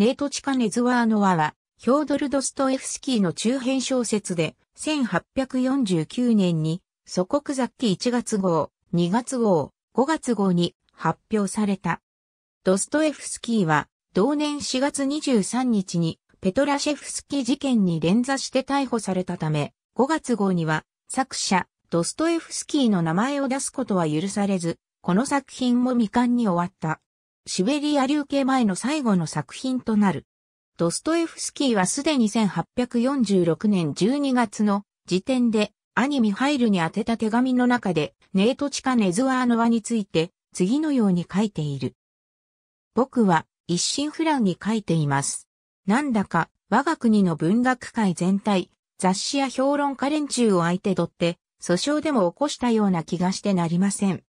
ネートチカ・ネズワーノワは、ヒョードル・ドストエフスキーの中編小説で、1849年に、祖国雑記1月号、2月号、5月号に発表された。ドストエフスキーは、同年4月23日に、ペトラシェフスキー事件に連座して逮捕されたため、5月号には、作者、ドストエフスキーの名前を出すことは許されず、この作品も未完に終わった。シベリア流刑前の最後の作品となる。ドストエフスキーはすでに1846年12月の時点で兄ミハイルに宛てた手紙の中でネートチカ・ネズワーノワについて次のように書いている。僕は一心不乱に書いています。なんだか我が国の文学界全体、雑誌や評論家連中を相手取って訴訟でも起こしたような気がしてなりません。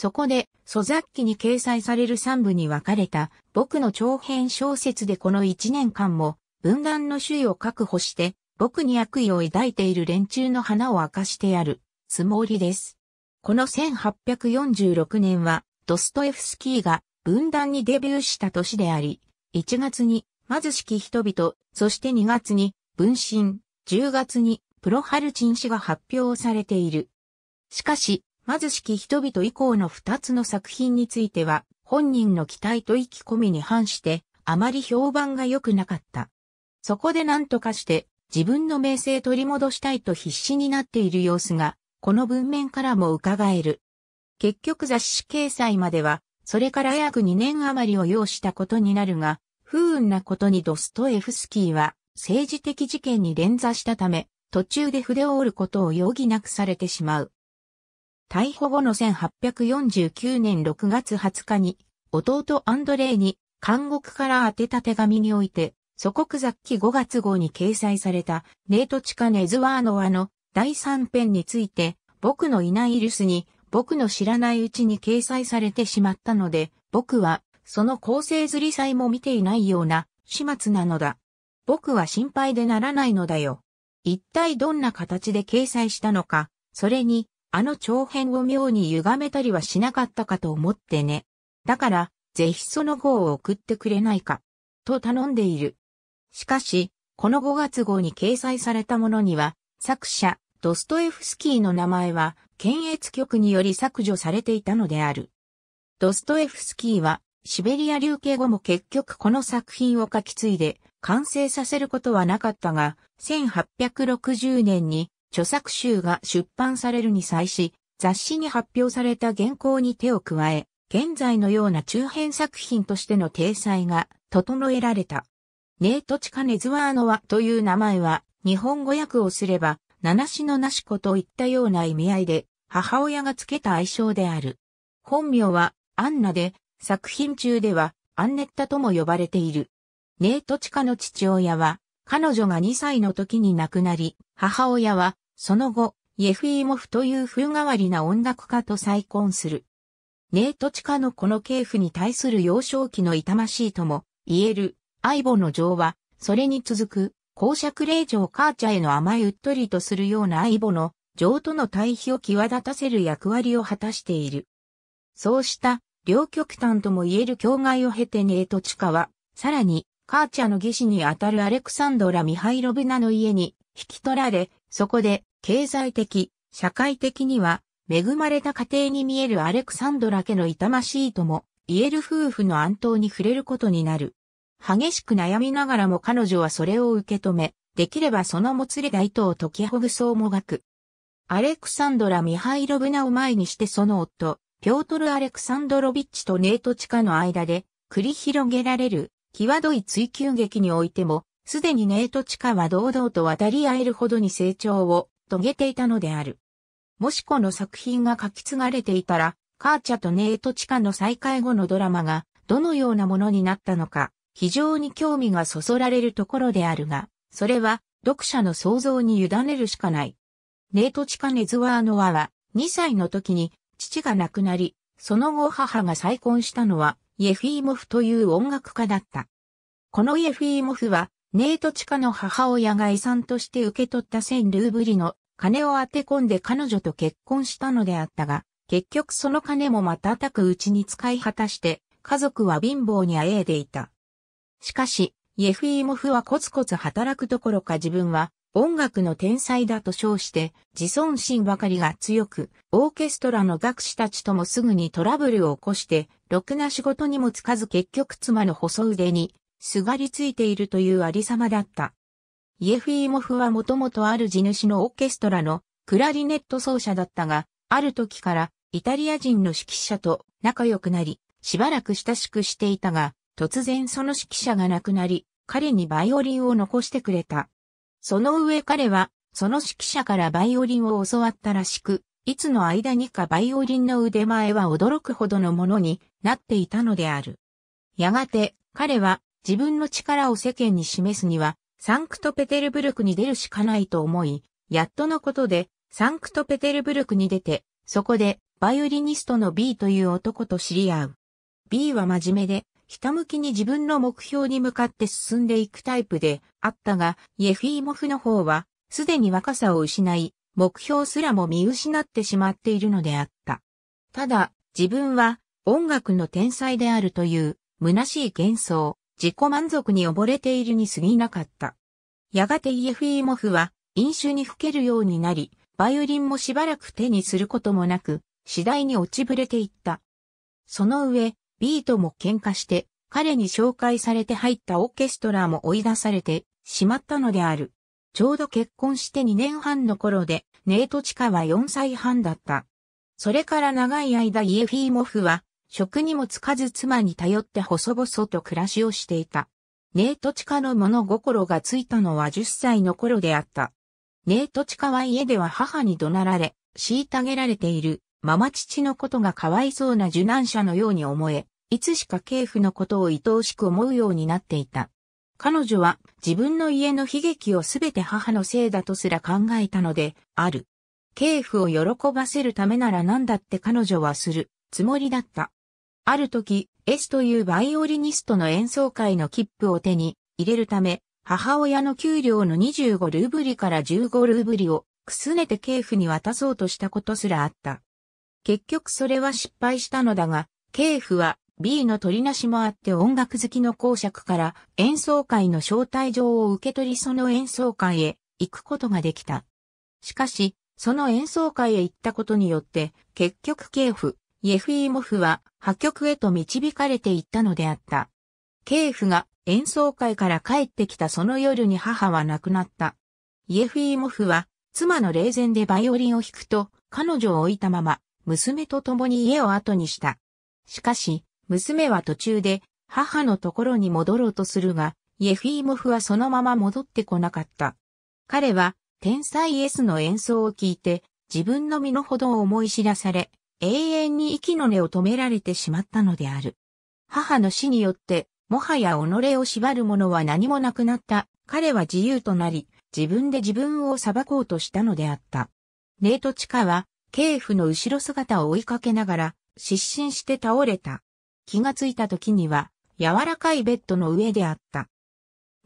そこで、素雑記に掲載される三部に分かれた、僕の長編小説でこの一年間も、文壇の首位を確保して、僕に悪意を抱いている連中の花を明かしてやる、つもりです。この1846年は、ドストエフスキーが文壇にデビューした年であり、1月に貧しき人々、そして2月に分身、10月にプロハルチン氏が発表されている。しかし、貧しき人々以降の二つの作品については、本人の期待と意気込みに反して、あまり評判が良くなかった。そこで何とかして、自分の名声取り戻したいと必死になっている様子が、この文面からも伺える。結局雑誌掲載までは、それから約2年余りを要したことになるが、不運なことにドストエフスキーは政治的事件に連座したため、途中で筆を折ることを余儀なくされてしまう。逮捕後の1849年6月20日に、弟アンドレイに監獄から宛てた手紙において、祖国雑記5月号に掲載された、ネートチカ・ネズワーノワの第3編について、僕のいないイルスに、僕の知らないうちに掲載されてしまったので、僕は、その構成ずりさえも見ていないような、始末なのだ。僕は心配でならないのだよ。一体どんな形で掲載したのか、それに、あの長編を妙に歪めたりはしなかったかと思ってね。だから、ぜひその号を送ってくれないか、と頼んでいる。しかし、この5月号に掲載されたものには、作者、ドストエフスキーの名前は、検閲局により削除されていたのである。ドストエフスキーは、シベリア流刑後も結局この作品を書き継いで、完成させることはなかったが、1860年に著作集が出版されるに際し、雑誌に発表された原稿に手を加え、現在のような中編作品としての体裁が整えられた。ネート・チカ・ネズワーノワという名前は、日本語訳をすれば、七しのなし子といったような意味合いで、母親がつけた愛称である。本名は、アンナで、作品中では、アンネッタとも呼ばれている。ネート・チカの父親は、彼女が2歳の時に亡くなり、母親は、その後、イェフィーモフという風変わりな音楽家と再婚する。ネートチカのこの系譜に対する幼少期の痛ましいとも言える、アイボの情は、それに続く、公爵令嬢カーチャへの甘いうっとりとするようなアイボの情との対比を際立たせる役割を果たしている。そうした、両極端とも言える境外を経てネートチカは、さらに、カーチャの義士にあたるアレクサンドラ・ミハイロブナの家に引き取られ、そこで経済的、社会的には恵まれた家庭に見えるアレクサンドラ家の痛ましいとも言える夫婦の暗闘に触れることになる。激しく悩みながらも彼女はそれを受け止め、できればそのもつれた糸を解きほぐそうもがく。アレクサンドラ・ミハイロブナを前にしてその夫、ピョートル・アレクサンドロビッチとネートチカの間で繰り広げられる際どい追求劇においても、すでにネイト地下は堂々と渡り合えるほどに成長を遂げていたのである。もしこの作品が書き継がれていたら、カーチャとネイト地下の再会後のドラマがどのようなものになったのか、非常に興味がそそられるところであるが、それは読者の想像に委ねるしかない。ネイト地下ネズワーノワは2歳の時に父が亡くなり、その後母が再婚したのはイェフィーモフという音楽家だった。このイェフィーモフは、ネート地下の母親が遺産として受け取った1000ルーブリの金を当て込んで彼女と結婚したのであったが、結局その金も瞬くうちに使い果たして、家族は貧乏にあえいでいた。しかし、イェフィーモフはコツコツ働くどころか自分は音楽の天才だと称して、自尊心ばかりが強く、オーケストラの学士たちともすぐにトラブルを起こして、ろくな仕事にもつかず結局妻の細腕に、すがりついているというありさまだった。イエフィーモフはもともとある地主のオーケストラのクラリネット奏者だったが、ある時からイタリア人の指揮者と仲良くなり、しばらく親しくしていたが、突然その指揮者が亡くなり、彼にバイオリンを残してくれた。その上彼は、その指揮者からバイオリンを教わったらしく、いつの間にかバイオリンの腕前は驚くほどのものになっていたのである。やがて、彼は自分の力を世間に示すには、サンクトペテルブルクに出るしかないと思い、やっとのことで、サンクトペテルブルクに出て、そこで、バイオリニストの B という男と知り合う。B は真面目で、ひたむきに自分の目標に向かって進んでいくタイプであったが、イェフィーモフの方は、すでに若さを失い、目標すらも見失ってしまっているのであった。ただ、自分は音楽の天才であるという、虚しい幻想、自己満足に溺れているに過ぎなかった。やがてイエフィーモフは、飲酒にふけるようになり、バイオリンもしばらく手にすることもなく、次第に落ちぶれていった。その上、ビートも喧嘩して、彼に紹介されて入ったオーケストラも追い出されてしまったのである。ちょうど結婚して2年半の頃で、ネートチカは4歳半だった。それから長い間イエフィーモフは、職にもつかず妻に頼って細々と暮らしをしていた。ネートチカの物心がついたのは10歳の頃であった。ネートチカは家では母に怒鳴られ、虐げられている。ママ父のことがかわいそうな受難者のように思え、いつしか警父のことを愛おしく思うようになっていた。彼女は自分の家の悲劇をすべて母のせいだとすら考えたので、ある。警父を喜ばせるためなら何だって彼女はするつもりだった。ある時、S というバイオリニストの演奏会の切符を手に入れるため、母親の給料の25ルーブリから15ルーブリをくすねて警父に渡そうとしたことすらあった。結局それは失敗したのだが、ケフは B の取りなしもあって音楽好きの公爵から演奏会の招待状を受け取りその演奏会へ行くことができた。しかし、その演奏会へ行ったことによって、結局ケフ、イェフイーモフは破局へと導かれていったのであった。ケフが演奏会から帰ってきたその夜に母は亡くなった。イェフイーモフは妻の霊前でバイオリンを弾くと彼女を置いたまま娘と共に家を後にした。しかし、娘は途中で母のところに戻ろうとするが、イェフィーモフはそのまま戻ってこなかった。彼は、天才 S の演奏を聞いて、自分の身の程を思い知らされ、永遠に息の根を止められてしまったのである。母の死によって、もはや己を縛るものは何もなくなった。彼は自由となり、自分で自分を裁こうとしたのであった。ネート地下は、警府の後ろ姿を追いかけながら、失神して倒れた。気がついた時には、柔らかいベッドの上であった。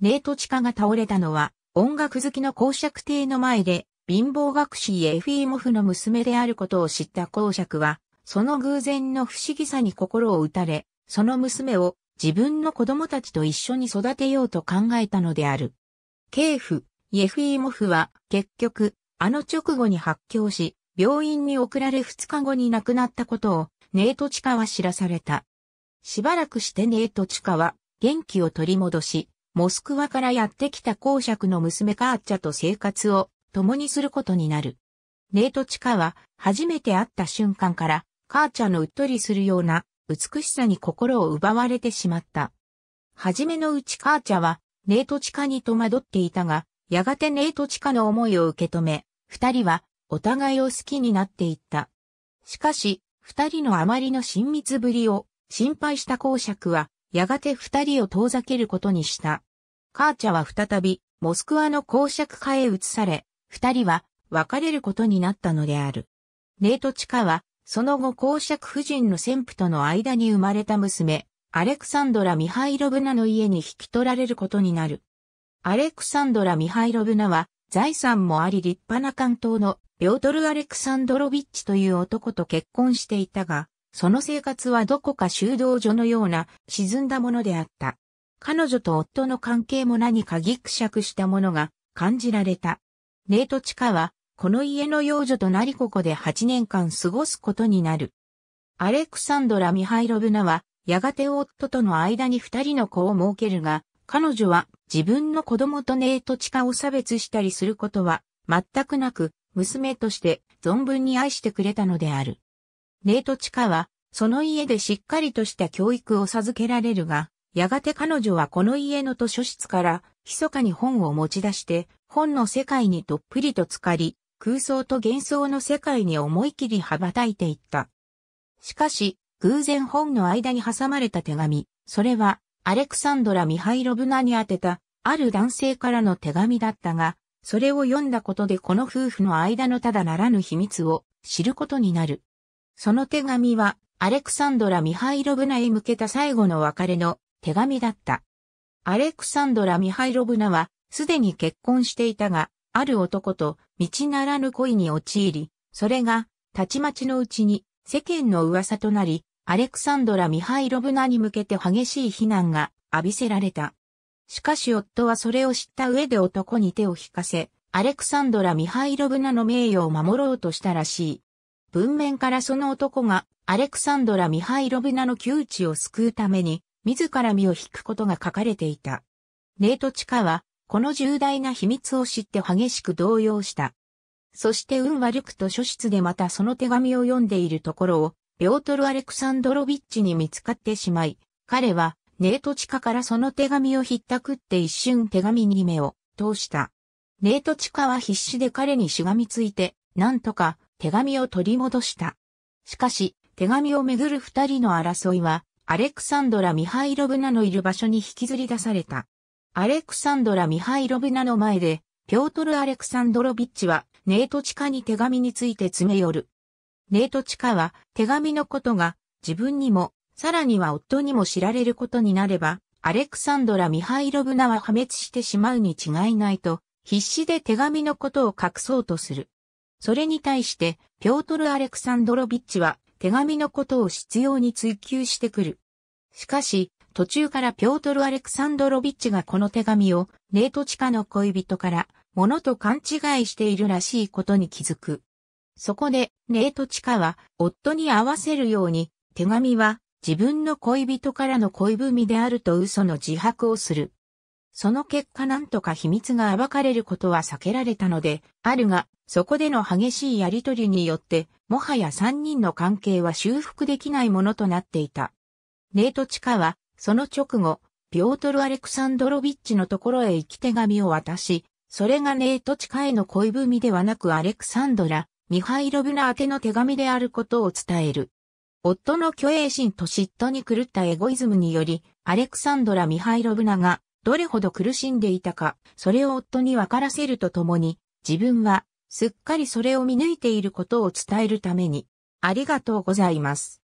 ネートチカが倒れたのは、音楽好きの公爵邸の前で、貧乏学士エフィーモフの娘であることを知った公爵は、その偶然の不思議さに心を打たれ、その娘を自分の子供たちと一緒に育てようと考えたのである。ケーフ、イエフィーモフは結局、あの直後に発狂し、病院に送られ2日後に亡くなったことを、ネートチカは知らされた。しばらくしてネートチカは、元気を取り戻し、モスクワからやってきた公爵の娘カーチャと生活を共にすることになる。ネートチカは初めて会った瞬間からカーチャのうっとりするような美しさに心を奪われてしまった。はじめのうちカーチャはネートチカに戸惑っていたが、やがてネートチカの思いを受け止め、二人はお互いを好きになっていった。しかし、二人のあまりの親密ぶりを心配した公爵は、やがて二人を遠ざけることにした。カーチャは再び、モスクワの公爵家へ移され、二人は別れることになったのである。ネートチカは、その後公爵夫人の先夫との間に生まれた娘、アレクサンドラ・ミハイロブナの家に引き取られることになる。アレクサンドラ・ミハイロブナは、財産もあり立派な関東のピョートル・アレクサンドロビッチという男と結婚していたが、その生活はどこか修道所のような沈んだものであった。彼女と夫の関係も何かぎくしゃくしたものが感じられた。ネートチカは、この家の養女となりここで8年間過ごすことになる。アレクサンドラ・ミハイロブナは、やがて夫との間に二人の子を設けるが、彼女は自分の子供とネイトチカを差別したりすることは全くなく娘として存分に愛してくれたのである。ネイトチカはその家でしっかりとした教育を授けられるが、やがて彼女はこの家の図書室から密かに本を持ち出して本の世界にどっぷりと浸かり空想と幻想の世界に思い切り羽ばたいていった。しかし偶然本の間に挟まれた手紙、それはアレクサンドラ・ミハイロブナに宛てた、ある男性からの手紙だったが、それを読んだことでこの夫婦の間のただならぬ秘密を知ることになる。その手紙は、アレクサンドラ・ミハイロブナへ向けた最後の別れの手紙だった。アレクサンドラ・ミハイロブナは、すでに結婚していたが、ある男と道ならぬ恋に陥り、それが、たちまちのうちに世間の噂となり、アレクサンドラ・ミハイロブナに向けて激しい非難が浴びせられた。しかし夫はそれを知った上で男に手を引かせ、アレクサンドラ・ミハイロブナの名誉を守ろうとしたらしい。文面からその男がアレクサンドラ・ミハイロブナの窮地を救うために自ら身を引くことが書かれていた。ネートチカはこの重大な秘密を知って激しく動揺した。そして運悪くと書室でまたその手紙を読んでいるところをピョートル・アレクサンドロビッチに見つかってしまい、彼は、ネート地下からその手紙をひったくって一瞬手紙に目を通した。ネート地下は必死で彼にしがみついて、なんとか手紙を取り戻した。しかし、手紙をめぐる二人の争いは、アレクサンドラ・ミハイロブナのいる場所に引きずり出された。アレクサンドラ・ミハイロブナの前で、ピョートル・アレクサンドロビッチは、ネート地下に手紙について詰め寄る。ネートチカは手紙のことが自分にも、さらには夫にも知られることになれば、アレクサンドラ・ミハイロブナは破滅してしまうに違いないと、必死で手紙のことを隠そうとする。それに対して、ピョートル・アレクサンドロビッチは手紙のことを執拗に追求してくる。しかし、途中からピョートル・アレクサンドロビッチがこの手紙を、ネートチカの恋人から、ものと勘違いしているらしいことに気づく。そこで、ネートチカは、夫に合わせるように、手紙は、自分の恋人からの恋文であると嘘の自白をする。その結果なんとか秘密が暴かれることは避けられたので、あるが、そこでの激しいやりとりによって、もはや三人の関係は修復できないものとなっていた。ネートチカは、その直後、ピョートル・アレクサンドロビッチのところへ行き手紙を渡し、それがネートチカへの恋文ではなくアレクサンドラ、ミハイロブナ宛ての手紙であることを伝える。夫の虚栄心と嫉妬に狂ったエゴイズムにより、アレクサンドラ・ミハイロブナがどれほど苦しんでいたか、それを夫に分からせるとともに、自分はすっかりそれを見抜いていることを伝えるために、ありがとうございます。